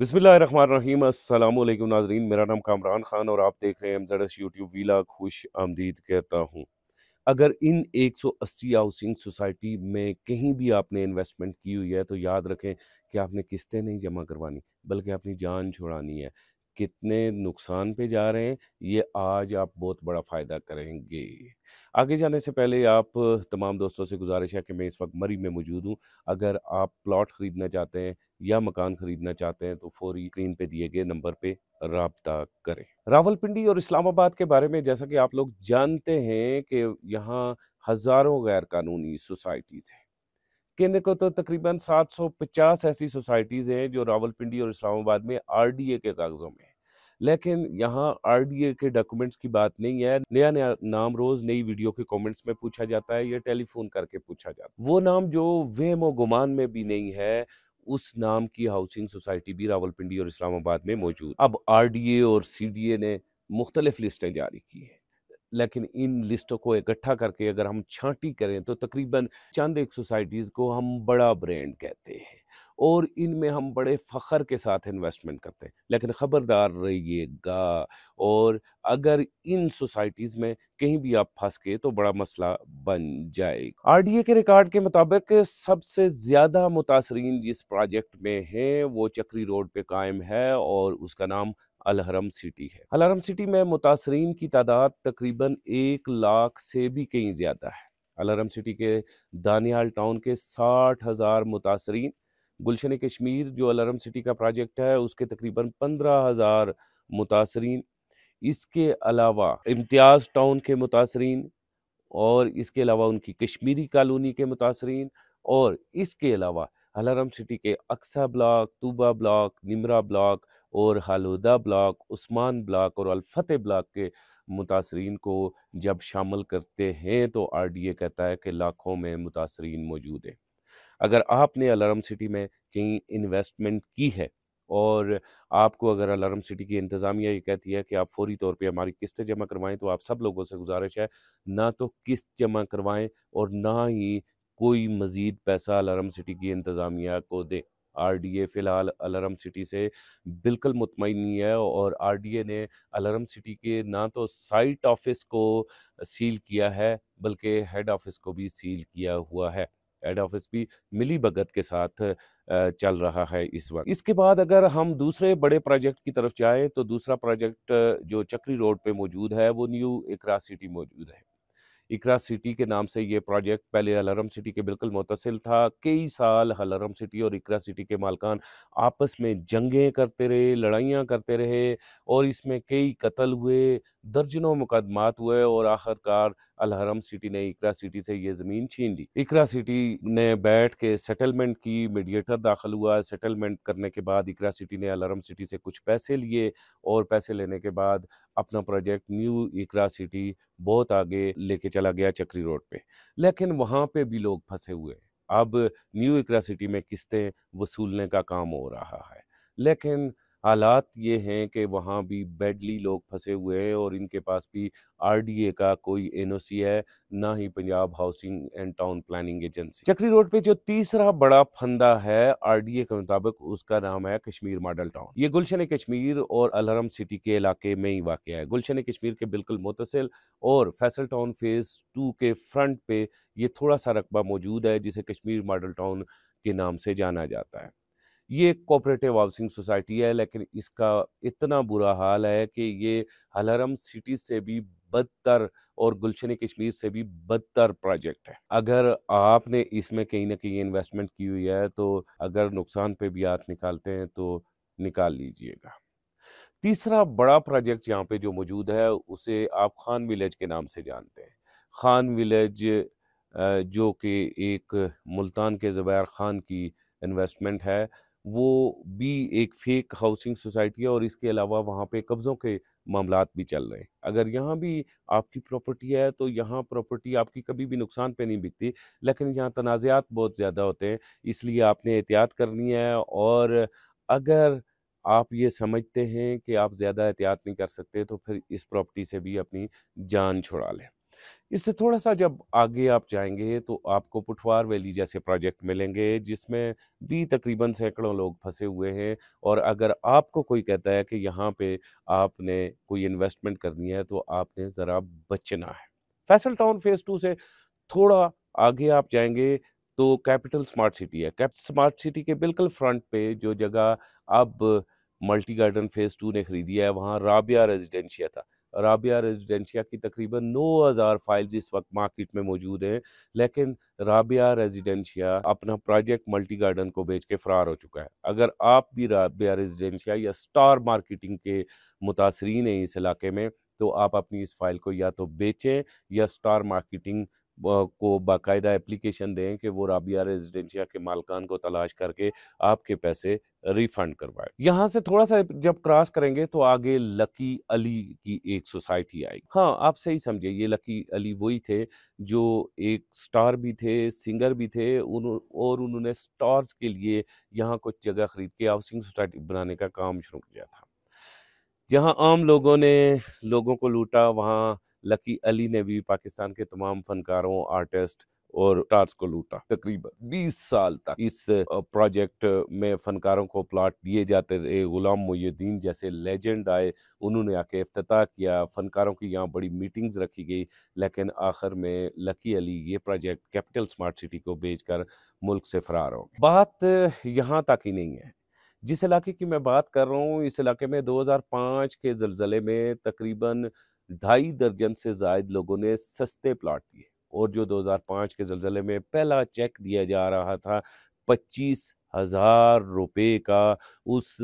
बिसमीम नाजरीन मेरा नाम कामरान खान और आप देख रहे हैं एम एस यूट्यूब वीला खुश आमदीद कहता हूँ अगर इन 180 हाउसिंग सोसाइटी में कहीं भी आपने इन्वेस्टमेंट की हुई है तो याद रखें कि आपने किस्तें नहीं जमा करवानी बल्कि अपनी जान छुड़ानी है कितने नुकसान पे जा रहे हैं ये आज आप बहुत बड़ा फ़ायदा करेंगे आगे जाने से पहले आप तमाम दोस्तों से गुजारिश है कि मैं इस वक्त मरी में मौजूद हूँ अगर आप प्लॉट ख़रीदना चाहते हैं या मकान ख़रीदना चाहते हैं तो फौरी स्क्रीन पे दिए गए नंबर पे रबता करें रावलपिंडी और इस्लामाबाद के बारे में जैसा कि आप लोग जानते हैं कि यहाँ हज़ारों गैर कानूनी सोसाइटीज़ हैं कहने को तो तकरीबन 750 ऐसी सोसाइटीज़ हैं जो रावलपिंडी और इस्लामाबाद में ए के कागज़ों में लेकिन यहाँ ए के डॉक्यूमेंट्स की बात नहीं है नया नया नाम रोज नई वीडियो के कमेंट्स में पूछा जाता है या टेलीफोन करके पूछा जाता है वो नाम जो वेम और गुमान में भी नहीं है उस नाम की हाउसिंग सोसाइटी भी रावलपिंडी और इस्लामाबाद में मौजूद अब ए और ए ने मुख्तलिफ लिस्टें जारी की है लेकिन इन लिस्टों को इकट्ठा करके अगर हम छांटी करें तो तकरीबन चंद एक सोसाइटीज़ को हम बड़ा ब्रांड कहते हैं और इनमें हम बड़े फ़खर के साथ इन्वेस्टमेंट करते हैं लेकिन ख़बरदार रहिएगा और अगर इन सोसाइटीज़ में कहीं भी आप फंस गए तो बड़ा मसला बन जाएगा आर डी ए के रिकॉर्ड के मुताबिक सबसे ज़्यादा मुतासरीन जिस प्रोजेक्ट में हैं वो चक्री रोड पर कायम है और उसका नाम अलहरम सिटी है अलहरम सिटी में मुतासरीन की तादाद तकरीबन एक लाख से भी कहीं ज़्यादा है अलहरम सिटी के दानियाल टाउन के साठ हज़ार मुतासरीन गुलशन कश्मीर जो अलहरम सिटी का प्रोजेक्ट है उसके तकरीबन पंद्रह हज़ार मुतासरीन इसके अलावा इम्तियाज़ टाउन के मुतासरीन और इसके अलावा उनकी कश्मीरी कॉलोनी के मुतासरीन और इसके अलावा अलहरम सिटी के Aqsa block Tooba block Nimra block और हालूदा ब्लाक उस्मान ब्लॉक और अलफ़तः ब्लाक के मुतासरीन को जब शामिल करते हैं तो आर डी ए कहता है कि लाखों में मुतासरीन मौजूद हैं अगर आपने अलारम सिटी में कहीं इन्वेस्टमेंट की है और आपको अगर अलारम सिटी की इंतज़ामिया ये कहती है कि आप फौरी तौर पे हमारी किस्तें जमा करवाएं तो आप सब लोगों से गुजारिश है ना तो किस्त जमा करवाएं और ना ही कोई मज़ीद पैसा अलारम सिटी की इंतज़ामिया को दें आरडीए फ़िलहाल अलरम सिटी से बिल्कुल मुतमिन नहीं है और आरडीए ने अलरम सिटी के ना तो साइट ऑफिस को सील किया है बल्कि हेड ऑफिस को भी सील किया हुआ है हेड ऑफिस भी मिली भगत के साथ चल रहा है इस वक्त इसके बाद अगर हम दूसरे बड़े प्रोजेक्ट की तरफ जाएं तो दूसरा प्रोजेक्ट जो चक्री रोड पे मौजूद है वो न्यू इकरा सिटी मौजूद है इकरा सिटी के नाम से ये प्रोजेक्ट पहले हलरम सिटी के बिल्कुल मुतसिल था कई साल हलरम सिटी और इकरा सिटी के मालकान आपस में जंगें करते रहे लड़ाइयाँ करते रहे और इसमें कई कत्ल हुए दर्जनों मुकदमात हुए और आखिरकार अलहरम सिटी ने इकरा सिटी से ये ज़मीन छीन ली इकरा सिटी ने बैठ के सेटलमेंट की मीडिएटर दाखिल हुआ सेटलमेंट करने के बाद इकरा सिटी ने अलहरम सिटी से कुछ पैसे लिए और पैसे लेने के बाद अपना प्रोजेक्ट न्यू इकरा सिटी बहुत आगे लेके चला गया चक्री रोड पे लेकिन वहाँ पे भी लोग फंसे हुए अब न्यू इकरा सिटी में किस्तें वसूलने का काम हो रहा है लेकिन हालात ये हैं कि वहाँ भी बेडली लोग फंसे हुए हैं और इनके पास भी आरडीए का कोई एनओसी है ना ही Punjab housing and town planning agency Chakri road पे जो तीसरा बड़ा फंदा है आरडीए के मुताबिक उसका नाम है कश्मीर मॉडल टाउन ये गुलशन कश्मीर और अलहरम सिटी के इलाके में ही वाक़ है गुलशन कश्मीर के बिल्कुल मुतसिल और फैसल टाउन फेज़ टू के फ्रंट पे ये थोड़ा सा रकबा मौजूद है जिसे कश्मीर मॉडल टाउन के नाम से जाना जाता है ये एक कोऑपरेटिव हाउसिंग सोसाइटी है लेकिन इसका इतना बुरा हाल है कि ये हलहरम सिटी से भी बदतर और गुलशन कश्मीर से भी बदतर प्रोजेक्ट है अगर आपने इसमें कहीं ना कहीं इन्वेस्टमेंट की हुई है तो अगर नुकसान पे भी हाथ निकालते हैं तो निकाल लीजिएगा तीसरा बड़ा प्रोजेक्ट यहाँ पे जो मौजूद है उसे आप खान विलेज के नाम से जानते हैं खान विलेज जो कि एक मुल्तान के ज़ुबैर ख़ान की इन्वेस्टमेंट है वो भी एक फेक हाउसिंग सोसाइटी है और इसके अलावा वहाँ पे कब्ज़ों के मामला भी चल रहे हैं अगर यहाँ भी आपकी प्रॉपर्टी है तो यहाँ प्रॉपर्टी आपकी कभी भी नुकसान पे नहीं बिकती लेकिन यहाँ तनाज़ात बहुत ज़्यादा होते हैं इसलिए आपने एहतियात करनी है और अगर आप ये समझते हैं कि आप ज़्यादा एहतियात नहीं कर सकते तो फिर इस प्रॉपर्टी से भी अपनी जान छुड़ा लें इससे थोड़ा सा जब आगे आप जाएंगे तो आपको पुठवार वैली जैसे प्रोजेक्ट मिलेंगे जिसमें भी तकरीबन सैकड़ों लोग फंसे हुए हैं और अगर आपको कोई कहता है कि यहाँ पे आपने कोई इन्वेस्टमेंट करनी है तो आपने ज़रा बचना है फैसल टाउन फेज़ टू से थोड़ा आगे आप जाएंगे तो कैपिटल स्मार्ट सिटी है कैप स्मार्ट सिटी के बिल्कुल फ्रंट पे जो जगह अब मल्टी गार्डन फेज़ टू ने ख़रीदी है वहाँ राबिया रेजिडेंशिया था राबिया रेजिडेंशिया की तकरीबन 9000 फाइल्स इस वक्त मार्केट में मौजूद हैं लेकिन राबिया रेजिडेंशिया अपना प्रोजेक्ट मल्टी गार्डन को बेच के फ़रार हो चुका है अगर आप भी राबिया रेजिडेंशिया या स्टार मार्केटिंग के मुतासरीन हैं इस इलाके में तो आप अपनी इस फाइल को या तो बेचें या स्टार मार्केटिंग को बाकायदा एप्लीकेशन दें कि वो राबिया रेजिडेंशिया के मालकान को तलाश करके आपके पैसे रिफंड करवाए यहाँ से थोड़ा सा जब क्रॉस करेंगे तो आगे लकी अली की एक सोसाइटी आएगी हाँ आप सही समझे ये लकी अली वही थे जो एक स्टार भी थे सिंगर भी थे उन और उन्होंने स्टार्स के लिए यहाँ कुछ जगह खरीद के हाउसिंग सोसाइटी बनाने का काम शुरू किया था जहाँ आम लोगों ने लोगों को लूटा वहाँ लकी अली ने भी पाकिस्तान के तमाम फनकारों आर्टिस्ट और स्टार्स को लूटा तकरीबन 20 साल तक इस प्रोजेक्ट में फनकारों को प्लाट दिए जाते रहे गुलाम मोयुद्दीन जैसे लेजेंड आए उन्होंने आके अफ्ताह किया फनकारों की यहाँ बड़ी मीटिंग्स रखी गई लेकिन आखिर में लकी अली ये प्रोजेक्ट कैपिटल स्मार्ट सिटी को कर मुल्क से फरार हो गए बात यहाँ तक ही नहीं है जिस इलाके की मैं बात कर रहा हूँ इस इलाके में 2005 के जल्जले में तकरीबन ढाई दर्जन से जायद लोगों ने सस्ते प्लाट लिए और जो 2005 के जलजिले में पहला चेक दिया जा रहा था पच्चीस हज़ार रुपये का उस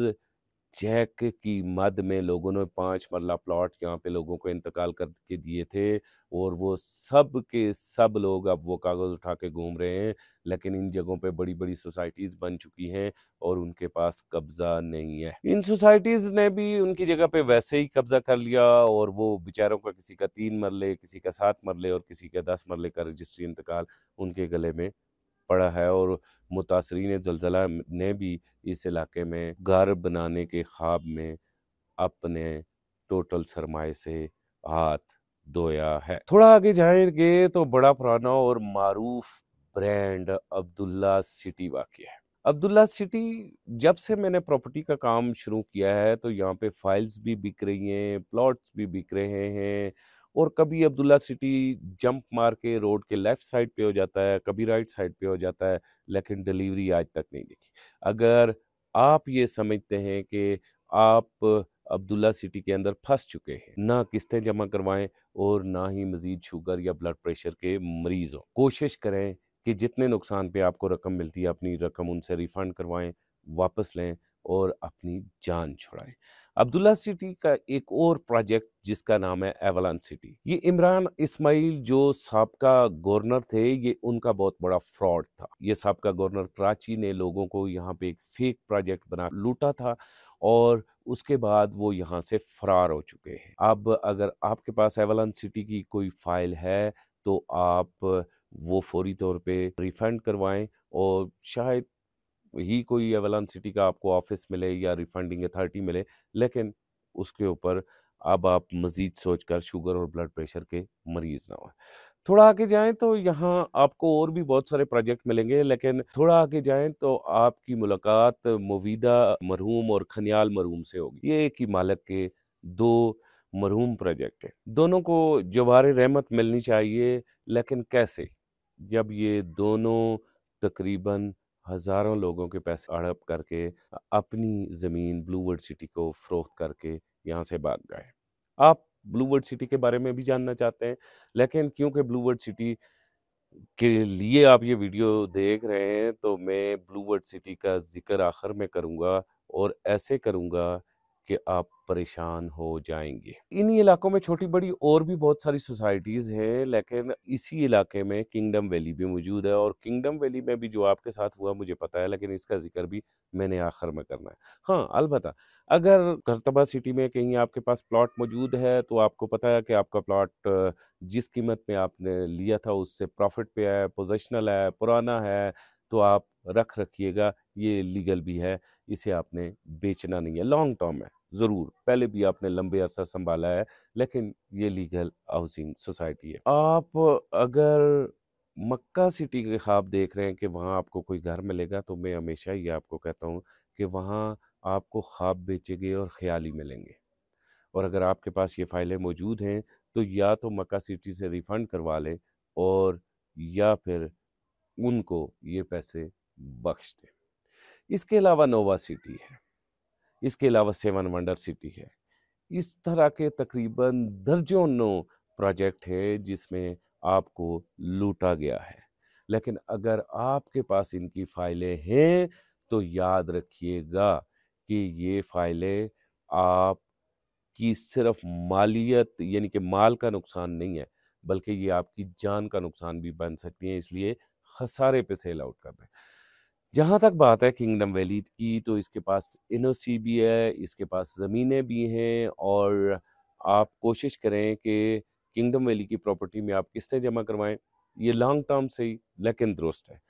चेक की मद में लोगों ने पाँच मरला प्लाट यहाँ पे लोगों को इंतकाल करके दिए थे और वो सब के सब लोग अब वो कागज़ उठा के घूम रहे हैं लेकिन इन जगहों पे बड़ी बड़ी सोसाइटीज़ बन चुकी हैं और उनके पास कब्ज़ा नहीं है इन सोसाइटीज़ ने भी उनकी जगह पे वैसे ही कब्ज़ा कर लिया और वो बेचारों का किसी का तीन मरले किसी का सात मरले और किसी का दस मरले का रजिस्ट्री इंतकाल उनके गले में पड़ा है और मुतासरीन जलजला ने भी इस इलाके में घर बनाने के ख्वाब में अपने टोटल सरमाए से हाथ धोया है थोड़ा आगे जाएंगे तो बड़ा पुराना और मरूफ ब्रांड अब्दुल्ला सिटी वाक़ है अब्दुल्ला सिटी जब से मैंने प्रॉपर्टी का काम शुरू किया है तो यहाँ पे फाइल्स भी बिक रही हैं प्लॉट्स भी बिक रहे हैं और कभी अब्दुल्ला सिटी जंप मार के रोड के लेफ़्ट साइड पे हो जाता है कभी राइट साइड पे हो जाता है लेकिन डिलीवरी आज तक नहीं देखी अगर आप ये समझते हैं कि आप अब्दुल्ला सिटी के अंदर फंस चुके हैं ना किस्तें जमा करवाएं और ना ही मज़ीद शुगर या ब्लड प्रेशर के मरीज़ हों कोशिश करें कि जितने नुकसान पे आपको रकम मिलती है अपनी रकम उनसे रिफ़ंड करवाएं वापस लें और अपनी जान छुड़ाएं अब्दुल्ला सिटी का एक और प्रोजेक्ट जिसका नाम है एवलान सिटी ये इमरान इस्माइल जो सबका गवर्नर थे ये उनका बहुत बड़ा फ्रॉड था ये सबका गवर्नर कराची ने लोगों को यहाँ पे एक फेक प्रोजेक्ट बना लूटा था और उसके बाद वो यहाँ से फरार हो चुके हैं अब अगर आपके पास एवलान सिटी की कोई फाइल है तो आप वो फौरी तौर पे रिफंड करवाएं और शायद ही कोई एवलान सिटी का आपको ऑफिस मिले या रिफंडिंग अथॉरिटी मिले लेकिन उसके ऊपर अब आप मज़ीद सोच कर शुगर और ब्लड प्रेशर के मरीज़ ना हो थोड़ा आगे जाएं तो यहाँ आपको और भी बहुत सारे प्रोजेक्ट मिलेंगे लेकिन थोड़ा आगे जाएं तो आपकी मुलाकात मुविदा मरहूम और खनियाल मरहूम से होगी ये एक ही मालक के दो मरहूम प्रोजेक्ट हैं दोनों को जवार रहमत मिलनी चाहिए लेकिन कैसे जब ये दोनों तकरीबन हज़ारों लोगों के पैसे अड़प करके अपनी ज़मीन ब्लूवर्ड सिटी को फ़रोख्त करके यहाँ से भाग गए आप ब्लूवर्ड सिटी के बारे में भी जानना चाहते हैं लेकिन क्योंकि ब्लूवर्ड सिटी के लिए आप ये वीडियो देख रहे हैं तो मैं ब्लूवर्ड सिटी का जिक्र आखिर में करूँगा और ऐसे करूँगा कि आप परेशान हो जाएंगे इन्हीं इलाकों में छोटी बड़ी और भी बहुत सारी सोसाइटीज़ हैं लेकिन इसी इलाके में किंगडम वैली भी मौजूद है और किंगडम वैली में भी जो आपके साथ हुआ मुझे पता है लेकिन इसका जिक्र भी मैंने आखिर में करना है हाँ अलबत् अगर करतबा सिटी में कहीं आपके पास प्लाट मौजूद है तो आपको पता है कि आपका प्लाट जिस कीमत में आपने लिया था उससे प्रॉफिट पे है पोजिशनल है पुराना है तो आप रख रखिएगा ये लीगल भी है इसे आपने बेचना नहीं है लॉन्ग टर्म है ज़रूर पहले भी आपने लंबे अरसा संभाला है लेकिन ये लीगल हाउसिंग सोसाइटी है आप अगर मक्का सिटी के ख्वाब देख रहे हैं कि वहाँ आपको कोई घर मिलेगा तो मैं हमेशा ये आपको कहता हूँ कि वहाँ आपको ख्वाब बेचेंगे और ख्याली मिलेंगे और अगर आपके पास ये फ़ाइलें मौजूद हैं तो या तो मक्का सिटी से रिफ़ंड करवा लें और या फिर उनको ये पैसे बख्श दे इसके अलावा नोवा सिटी है इसके अलावा सेवन वंडर सिटी है इस तरह के तकरीबन दर्जनों प्रोजेक्ट है जिसमें आपको लूटा गया है लेकिन अगर आपके पास इनकी फ़ाइलें हैं तो याद रखिएगा कि ये फ़ाइलें आप की सिर्फ मालियत यानी कि माल का नुकसान नहीं है बल्कि ये आपकी जान का नुकसान भी बन सकती हैं इसलिए खसारे पे सेल आउट कर दें जहाँ तक बात है किंगडम वैली की तो इसके पास एन भी है इसके पास ज़मीनें भी हैं और आप कोशिश करें कि किंगडम वैली की प्रॉपर्टी में आप किस्तें जमा करवाएं ये लॉन्ग टर्म से ही लेकिन दुरुस्त है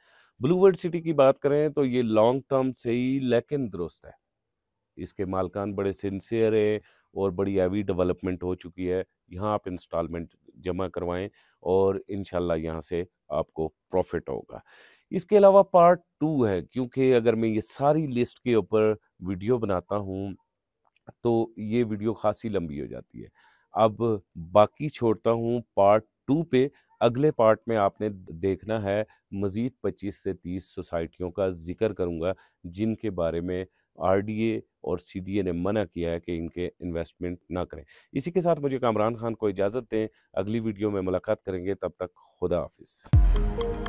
ब्लू सिटी की बात करें तो ये लॉन्ग टर्म से ही लेकिन दुरुस्त है इसके मालकान बड़े सिंसियर हैं और बड़ी हैवी डेवलपमेंट हो चुकी है यहाँ आप इंस्टॉलमेंट जमा करवाएं और इन यहाँ से आपको प्रॉफिट होगा इसके अलावा पार्ट टू है क्योंकि अगर मैं ये सारी लिस्ट के ऊपर वीडियो बनाता हूँ तो ये वीडियो खासी लंबी हो जाती है अब बाकी छोड़ता हूँ पार्ट टू पे अगले पार्ट में आपने देखना है मज़ीद 25 से 30 सोसाइटियों का जिक्र करूँगा जिनके बारे में आरडीए और सीडीए ने मना किया है कि इनके इन्वेस्टमेंट ना करें इसी के साथ मुझे कामरान खान को इजाज़त दें अगली वीडियो में मुलाकात करेंगे तब तक खुदा हाफिज़